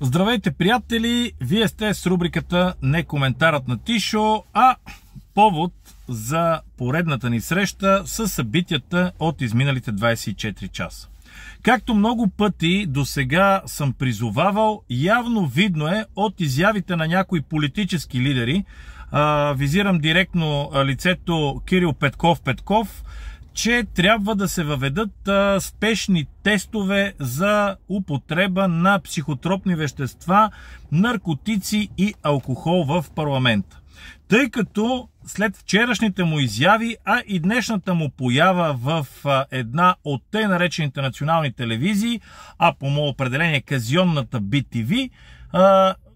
Здравейте, приятели! Вие сте с рубриката Не коментарът на Тишо, а повод за поредната ни среща с събитията от изминалите 24 часа. Както много пъти до сега съм призовавал, явно видно е от изявите на някои политически лидери, визирам директно лицето Кирил Петков Петков, че трябва да се въведат а, спешни тестове за употреба на психотропни вещества, наркотици и алкохол в парламента. Тъй като след вчерашните му изяви, а и днешната му поява в една от тъй наречените национални телевизии, а по мое определение казионната BTV,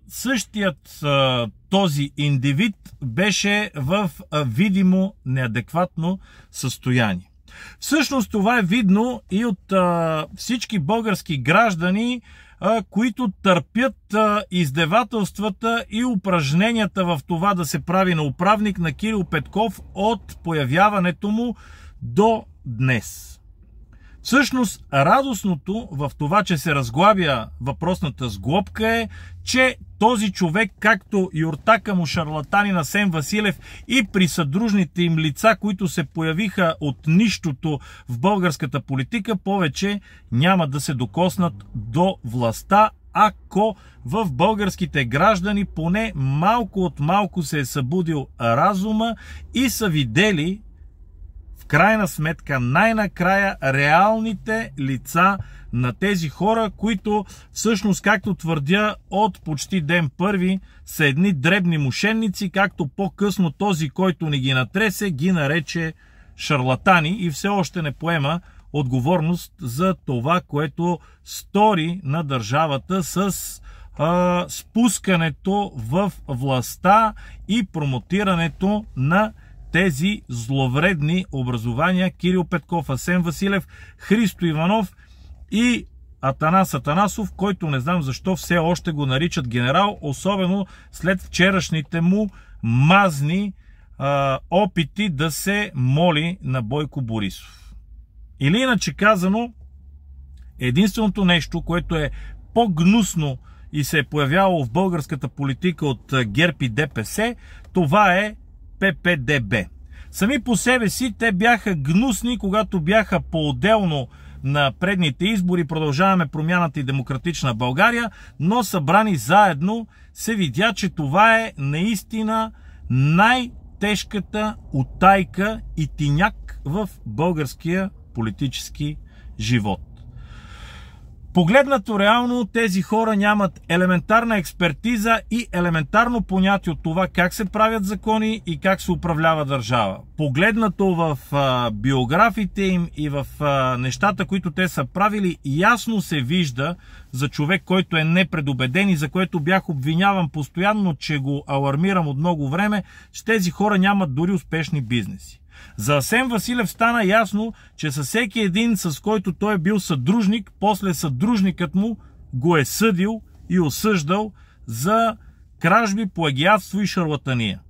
същият този индивид беше в видимо неадекватно състояние. Всъщност това е видно и от а, всички български граждани, а, които търпят а, издевателствата и упражненията в това да се прави на управник на Кирил Петков от появяването му до днес. Всъщност, радостното в това, че се разглавя въпросната сглобка е, че този човек, както и ортака му шарлатанина Сен Василев и при съдружните им лица, които се появиха от нищото в българската политика, повече няма да се докоснат до властта, ако в българските граждани поне малко от малко се е събудил разума и са видели крайна сметка, най-накрая реалните лица на тези хора, които всъщност, както твърдя, от почти ден първи са едни дребни мошенници, както по-късно този, който не ги натресе, ги нарече шарлатани и все още не поема отговорност за това, което стори на държавата с а, спускането в властта и промотирането на тези зловредни образования Кирил Петков, Асен Василев, Христо Иванов и Атанас Атанасов, който не знам защо все още го наричат генерал, особено след вчерашните му мазни а, опити да се моли на Бойко Борисов. Или иначе казано, единственото нещо, което е по-гнусно и се е появявало в българската политика от ГЕРБ и ДПС, това е ППДБ. Сами по себе си те бяха гнусни, когато бяха по-отделно на предните избори продължаваме промяната и демократична България, но събрани заедно се видя, че това е наистина най-тежката утайка и тиняк в българския политически живот. Погледнато реално, тези хора нямат елементарна експертиза и елементарно понятие от това как се правят закони и как се управлява държава. Погледнато в а, биографите им и в а, нещата, които те са правили, ясно се вижда за човек, който е непредобеден и за което бях обвиняван постоянно, че го алармирам от много време, че тези хора нямат дори успешни бизнеси. За Асен Василев стана ясно, че със всеки един, с който той е бил съдружник, после съдружникът му го е съдил и осъждал за кражби, плагиатство и шарлатания.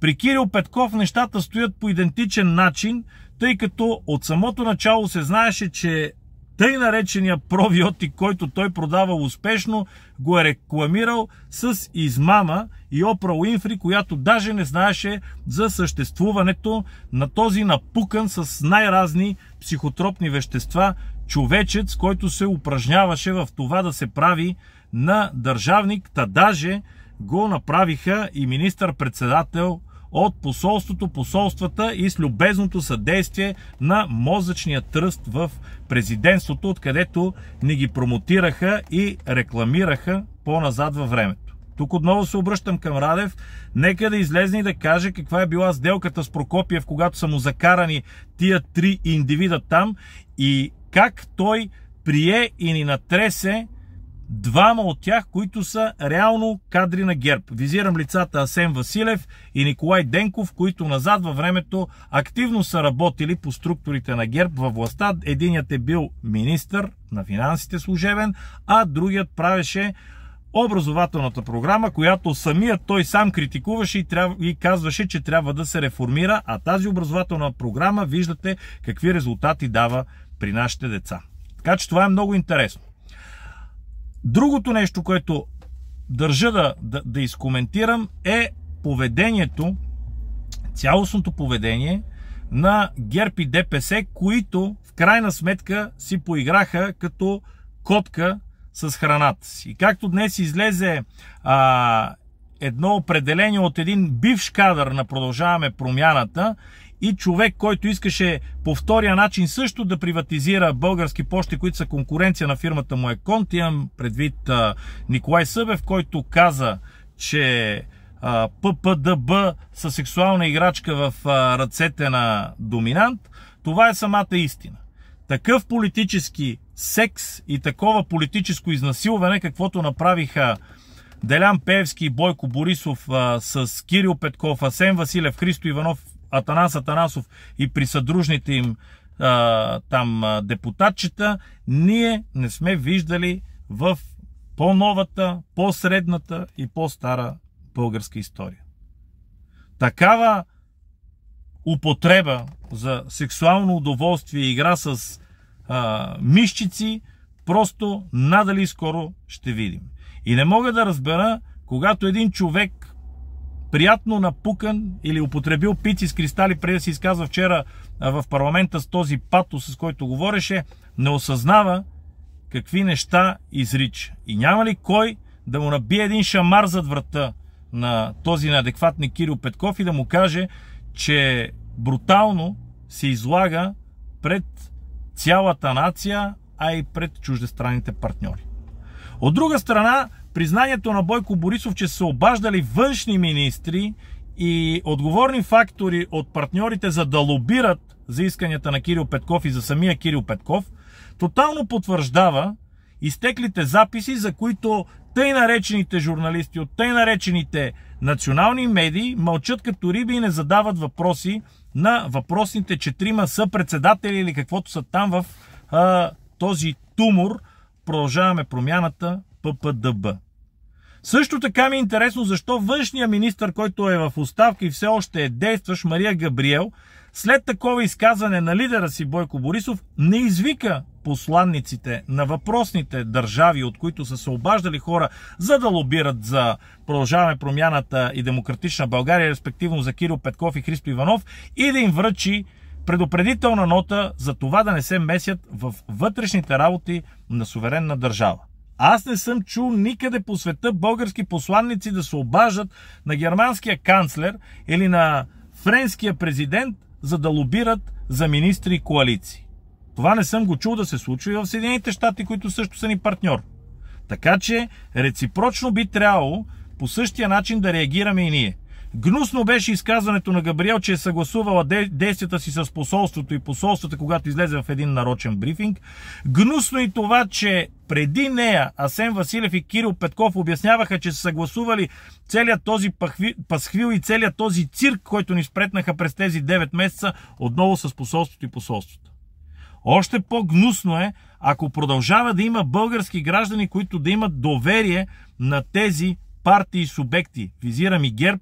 При Кирил Петков нещата стоят по идентичен начин, тъй като от самото начало се знаеше, че тъй наречения Провиотик който той продавал успешно, го е рекламирал с измама и Опра Уинфри, която даже не знаеше за съществуването на този напукан с най-разни психотропни вещества човечец, който се упражняваше в това да се прави на държавник, та даже го направиха и министър-председател от посолството, посолствата и с любезното съдействие на мозъчния тръст в президентството, откъдето ни ги промотираха и рекламираха по-назад във времето. Тук отново се обръщам към Радев. Нека да излезне и да каже каква е била сделката с Прокопиев, когато са му закарани тия три индивида там и как той прие и ни натресе двама от тях, които са реално кадри на ГЕРБ. Визирам лицата Асен Василев и Николай Денков, които назад във времето активно са работили по структурите на ГЕРБ във властта. Единият е бил министър на финансите служебен, а другият правеше образователната програма, която самият той сам критикуваше и, трябва, и казваше, че трябва да се реформира, а тази образователна програма виждате какви резултати дава при нашите деца. Така че това е много интересно. Другото нещо, което държа да, да, да изкоментирам е поведението, цялостното поведение на ГЕРБ и ДПС, които в крайна сметка си поиграха като котка с храната си. И както днес излезе а, едно определение от един бивш кадър на Продължаваме промяната и човек, който искаше по втория начин също да приватизира български почти, които са конкуренция на фирмата му Конт. Имам предвид Николай Събев, който каза, че ППДБ са сексуална играчка в ръцете на доминант. Това е самата истина. Такъв политически секс и такова политическо изнасилване, каквото направиха Делян Певски и Бойко Борисов а, с Кирил Петков, Асен Василев, Христо Иванов Атанас Атанасов и при съдружните им а, там депутатчета, ние не сме виждали в по-новата, по-средната и по-стара българска история. Такава употреба за сексуално удоволствие и игра с а, мишчици, просто надали скоро ще видим. И не мога да разбера, когато един човек приятно напукан или употребил пици с кристали, преди да се изказва вчера в парламента с този патос, с който говореше, не осъзнава какви неща изрича. И няма ли кой да му набие един шамар зад врата на този неадекватни Кирил Петков и да му каже, че брутално се излага пред цялата нация, а и пред чуждестранните партньори. От друга страна, Признанието на Бойко Борисов, че са обаждали външни министри и отговорни фактори от партньорите за да лобират за исканията на Кирил Петков и за самия Кирил Петков, тотално потвърждава изтеклите записи, за които тъй наречените журналисти от тъй наречените национални медии мълчат като риби и не задават въпроси на въпросните четирима съпредседатели или каквото са там в а, този тумор. Продължаваме промяната ППДБ. Също така ми е интересно защо външния министр, който е в оставка и все още е действащ, Мария Габриел, след такова изказване на лидера си Бойко Борисов, не извика посланниците на въпросните държави, от които са се обаждали хора, за да лобират за продължаване промяната и демократична България, респективно за Кирил Петков и Христо Иванов, и да им връчи предупредителна нота за това да не се месят в вътрешните работи на суверенна държава. Аз не съм чул никъде по света български посланници да се обажат на германския канцлер или на френския президент, за да лобират за министри и коалиции. Това не съм го чул да се случва и в Съединените щати, които също са ни партньор. Така че реципрочно би трябвало по същия начин да реагираме и ние. Гнусно беше изказването на Габриел, че е съгласувала действията си с посолството и посолствата, когато излезе в един нарочен брифинг. Гнусно и това, че преди нея Асен Василев и Кирил Петков обясняваха, че са съгласували целият този пасхвил и целият този цирк, който ни спретнаха през тези 9 месеца, отново с посолството и посолството. Още по-гнусно е, ако продължава да има български граждани, които да имат доверие на тези партии и субекти. Визирам и ГЕРБ,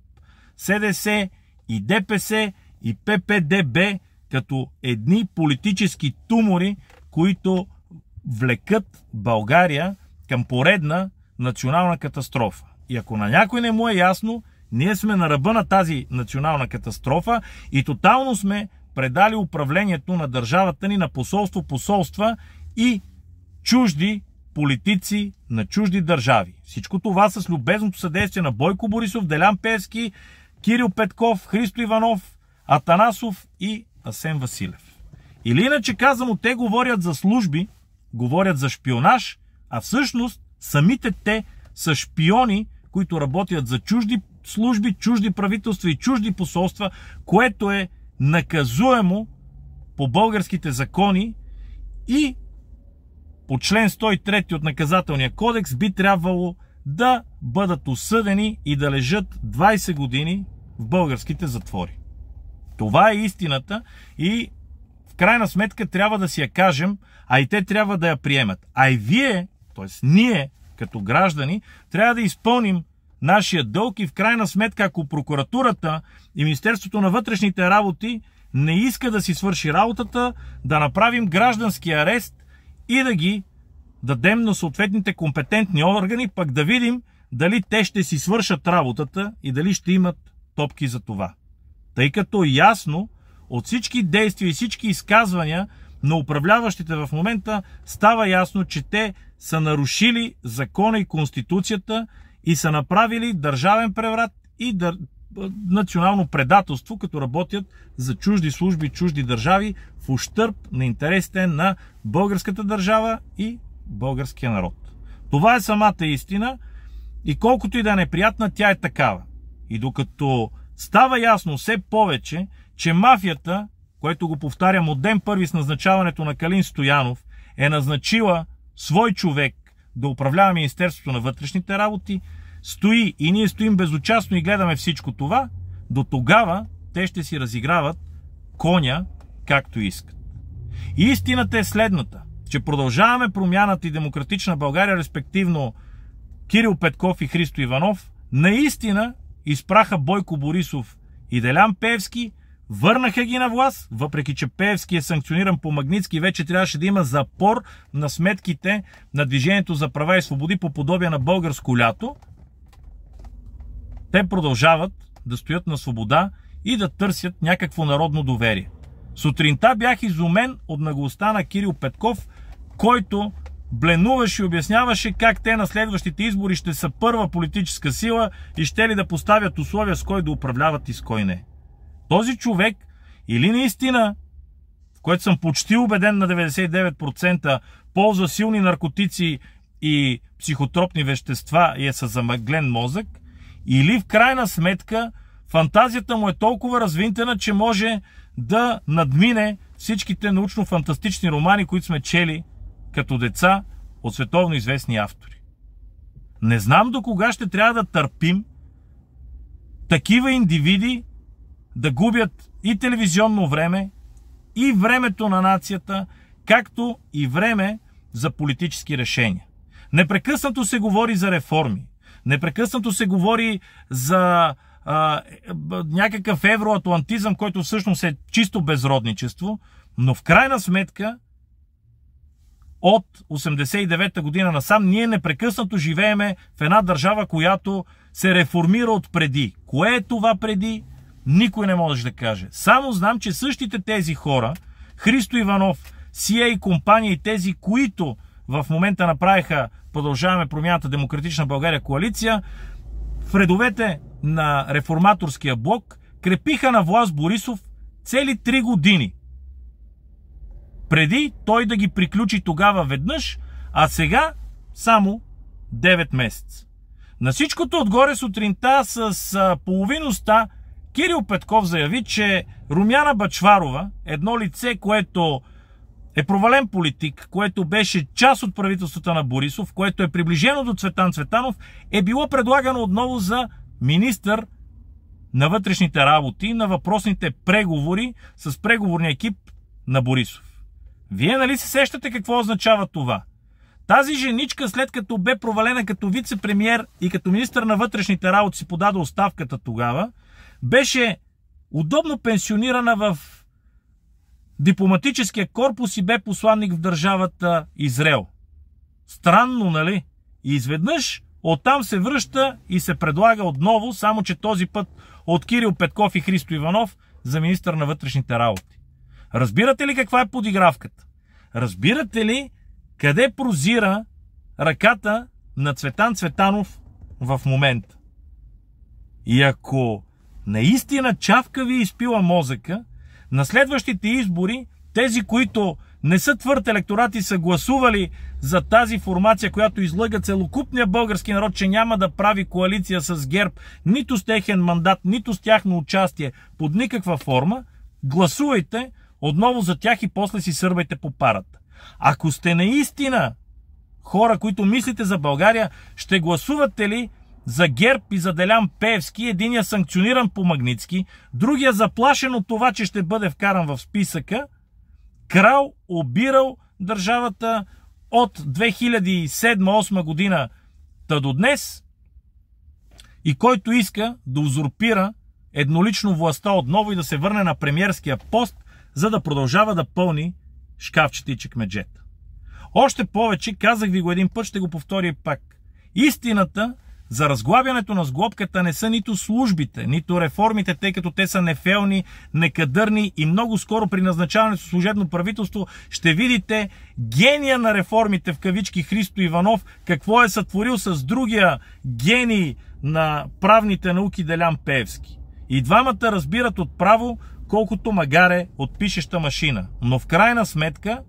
СДС и ДПС и ППДБ като едни политически тумори, които влекат България към поредна национална катастрофа. И ако на някой не му е ясно, ние сме на ръба на тази национална катастрофа и тотално сме предали управлението на държавата ни на посолство, посолства и чужди политици на чужди държави. Всичко това с любезното съдействие на Бойко Борисов, Делян Пески, Кирил Петков, Христо Иванов, Атанасов и Асен Василев. Или иначе казано, те говорят за служби, говорят за шпионаж, а всъщност самите те са шпиони, които работят за чужди служби, чужди правителства и чужди посолства, което е наказуемо по българските закони и по член 103 от наказателния кодекс би трябвало да бъдат осъдени и да лежат 20 години в българските затвори. Това е истината и в крайна сметка трябва да си я кажем, а и те трябва да я приемат. А и вие, т.е. ние, като граждани, трябва да изпълним нашия дълг и в крайна сметка, ако прокуратурата и Министерството на вътрешните работи не иска да си свърши работата, да направим граждански арест и да ги дадем на съответните компетентни органи, пък да видим дали те ще си свършат работата и дали ще имат топки за това. Тъй като ясно от всички действия и всички изказвания на управляващите в момента става ясно, че те са нарушили закона и конституцията и са направили държавен преврат и дър... национално предателство, като работят за чужди служби, чужди държави в ущърп на интересите на българската държава и българския народ. Това е самата истина и колкото и да е неприятна, тя е такава. И докато става ясно все повече, че мафията, което го повтарям от ден първи с назначаването на Калин Стоянов, е назначила свой човек да управлява Министерството на вътрешните работи, стои и ние стоим безучастно и гледаме всичко това, до тогава те ще си разиграват коня както искат. И истината е следната че продължаваме промяната и демократична България, респективно Кирил Петков и Христо Иванов, наистина изпраха Бойко Борисов и Делян Певски, върнаха ги на власт, въпреки че Певски е санкциониран по Магницки, вече трябваше да има запор на сметките на Движението за права и свободи по подобие на българско лято. Те продължават да стоят на свобода и да търсят някакво народно доверие. Сутринта бях изумен от наглостта на Кирил Петков – който бленуваше и обясняваше как те на следващите избори ще са първа политическа сила и ще ли да поставят условия с кой да управляват и с кой не. Този човек или наистина, в което съм почти убеден на 99%, ползва силни наркотици и психотропни вещества и е с замъглен мозък, или в крайна сметка фантазията му е толкова развинтена, че може да надмине всичките научно-фантастични романи, които сме чели – като деца от световно известни автори. Не знам до кога ще трябва да търпим такива индивиди да губят и телевизионно време, и времето на нацията, както и време за политически решения. Непрекъснато се говори за реформи. Непрекъснато се говори за а, някакъв евроатлантизъм, който всъщност е чисто безродничество, но в крайна сметка – от 89-та година насам, ние непрекъснато живееме в една държава, която се реформира от преди. Кое е това преди? Никой не може да каже. Само знам, че същите тези хора, Христо Иванов, CIA и компания и тези, които в момента направиха Продължаваме промяната Демократична България коалиция, в редовете на реформаторския блок крепиха на власт Борисов цели 3 години преди той да ги приключи тогава веднъж, а сега само 9 месец. На всичкото отгоре сутринта с половиността Кирил Петков заяви, че Румяна Бачварова, едно лице, което е провален политик, което беше част от правителството на Борисов, което е приближено до Цветан Цветанов, е било предлагано отново за министър на вътрешните работи на въпросните преговори с преговорния екип на Борисов. Вие нали се сещате какво означава това? Тази женичка, след като бе провалена като вице-премьер и като министър на вътрешните работи си подаде оставката тогава, беше удобно пенсионирана в дипломатическия корпус и бе посланник в държавата Израел. Странно, нали? И изведнъж оттам се връща и се предлага отново, само че този път от Кирил Петков и Христо Иванов за министър на вътрешните работи. Разбирате ли каква е подигравката? Разбирате ли къде прозира ръката на Цветан Цветанов в момента? И ако наистина чавка ви е изпила мозъка, на следващите избори тези, които не са твърд електорат и са гласували за тази формация, която излъга целокупния български народ, че няма да прави коалиция с ГЕРБ, нито с техен мандат, нито с тяхно участие под никаква форма, гласувайте отново за тях и после си сърбайте по парата. Ако сте наистина хора, които мислите за България, ще гласувате ли за Герб и за Делян Певски, единия санкциониран по Магницки, другия заплашен от това, че ще бъде вкаран в списъка, крал обирал държавата от 2007-2008 година та до днес и който иска да узурпира еднолично властта отново и да се върне на премьерския пост, за да продължава да пълни шкафчета и чекмеджета. Още повече, казах ви го един път, ще го повторя пак. Истината за разглабянето на сглобката не са нито службите, нито реформите, тъй като те са нефелни, некадърни и много скоро при назначаването служебно правителство ще видите гения на реформите в кавички Христо Иванов, какво е сътворил с другия гений на правните науки Делян Пеевски. И двамата разбират от право, колкото магаре от пишеща машина. Но в крайна сметка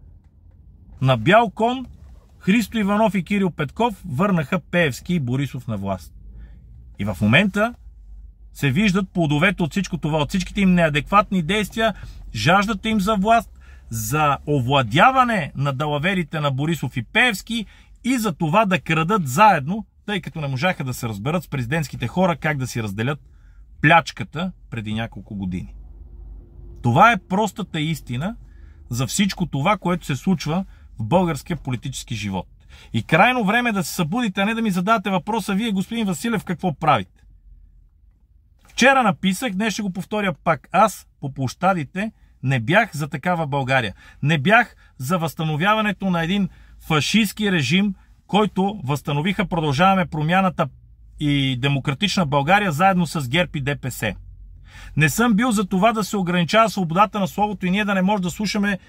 на бял кон Христо Иванов и Кирил Петков върнаха Пеевски и Борисов на власт. И в момента се виждат плодовете от всичко това, от всичките им неадекватни действия, жаждата им за власт, за овладяване на далаверите на Борисов и Пеевски и за това да крадат заедно, тъй като не можаха да се разберат с президентските хора как да си разделят плячката преди няколко години. Това е простата истина за всичко това, което се случва в българския политически живот. И крайно време е да се събудите, а не да ми задавате въпроса, вие, господин Василев, какво правите? Вчера написах, днес ще го повторя пак. Аз по площадите не бях за такава България. Не бях за възстановяването на един фашистски режим, който възстановиха Продължаваме промяната и демократична България заедно с ГЕРБ и ДПС. Не съм бил за това да се ограничава свободата на словото и ние да не можем да слушаме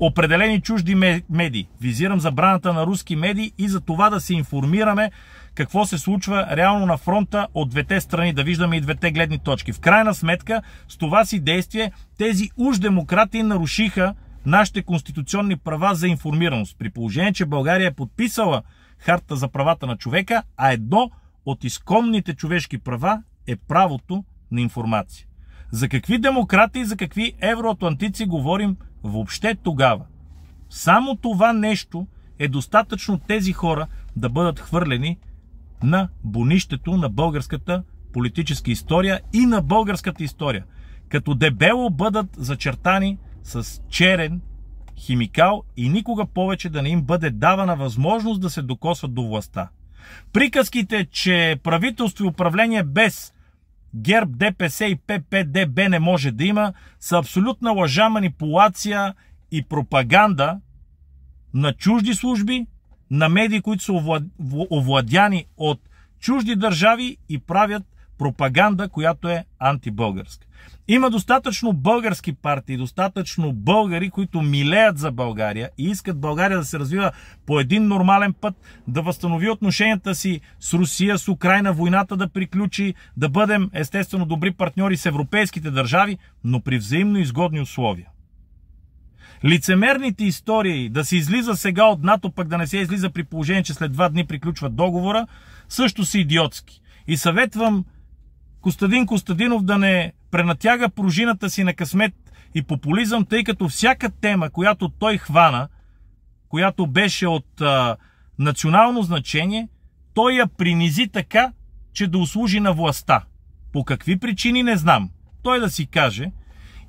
определени чужди медии. Визирам забраната на руски медии и за това да се информираме какво се случва реално на фронта от двете страни, да виждаме и двете гледни точки. В крайна сметка, с това си действие, тези уж демократи нарушиха нашите конституционни права за информираност. При положение, че България е подписала Харта за правата на човека, а едно от изконните човешки права е правото на информация. За какви демократи и за какви евроатлантици говорим въобще тогава? Само това нещо е достатъчно тези хора да бъдат хвърлени на бонището на българската политическа история и на българската история. Като дебело бъдат зачертани с черен химикал и никога повече да не им бъде давана възможност да се докосват до властта. Приказките, че правителство и управление без ГЕРБ, ДПС и ППДБ не може да има, са абсолютна лъжа, манипулация и пропаганда на чужди служби, на медии, които са овладяни от чужди държави и правят пропаганда, която е антибългарска. Има достатъчно български партии, достатъчно българи, които милеят за България и искат България да се развива по един нормален път, да възстанови отношенията си с Русия, с Украина, войната да приключи, да бъдем естествено добри партньори с европейските държави, но при взаимно изгодни условия. Лицемерните истории да се излиза сега от НАТО, пък да не се излиза при положение, че след два дни приключва договора, също са идиотски. И съветвам Костадин Костадинов да не пренатяга пружината си на късмет и популизъм, тъй като всяка тема, която той хвана, която беше от а, национално значение, той я принизи така, че да услужи на властта. По какви причини не знам. Той да си каже.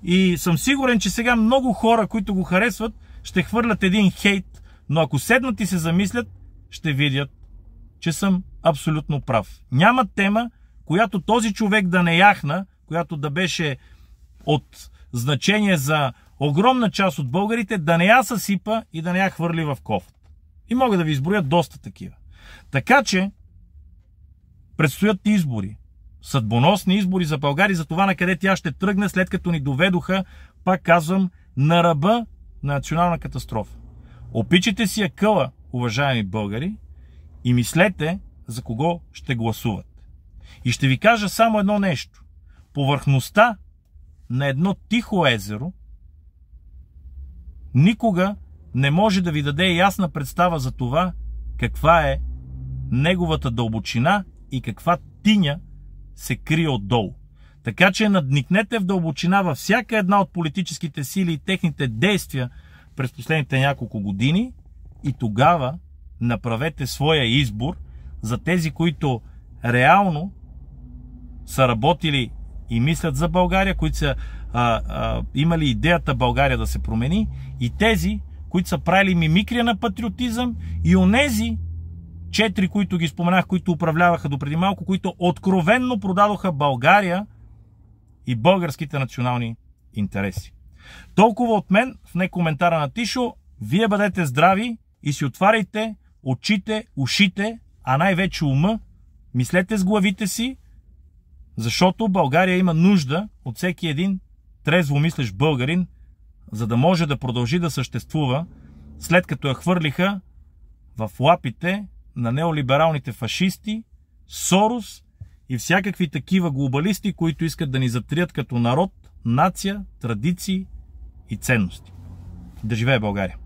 И съм сигурен, че сега много хора, които го харесват, ще хвърлят един хейт, но ако седнат и се замислят, ще видят, че съм абсолютно прав. Няма тема, която този човек да не яхна, която да беше от значение за огромна част от българите, да не я съсипа и да не я хвърли в кофът. И мога да ви изброя доста такива. Така че, предстоят избори. Съдбоносни избори за България, за това на къде тя ще тръгне, след като ни доведоха, пак казвам, на ръба на национална катастрофа. Опичате си къла, уважаеми българи, и мислете за кого ще гласуват. И ще ви кажа само едно нещо. Повърхността на едно тихо езеро никога не може да ви даде ясна представа за това каква е неговата дълбочина и каква тиня се крие отдолу. Така че надникнете в дълбочина във всяка една от политическите сили и техните действия през последните няколко години и тогава направете своя избор за тези, които реално са работили и мислят за България, които са а, а, имали идеята България да се промени, и тези, които са правили мимикрия на патриотизъм, и онези, четири, които ги споменах, които управляваха допреди малко, които откровенно продадоха България и българските национални интереси. Толкова от мен в не коментара на Тишо. Вие бъдете здрави и си отваряйте очите, ушите, а най-вече ума. Мислете с главите си, защото България има нужда от всеки един трезво българин, за да може да продължи да съществува, след като я хвърлиха в лапите на неолибералните фашисти, Сорос и всякакви такива глобалисти, които искат да ни затрият като народ, нация, традиции и ценности. Да живее България!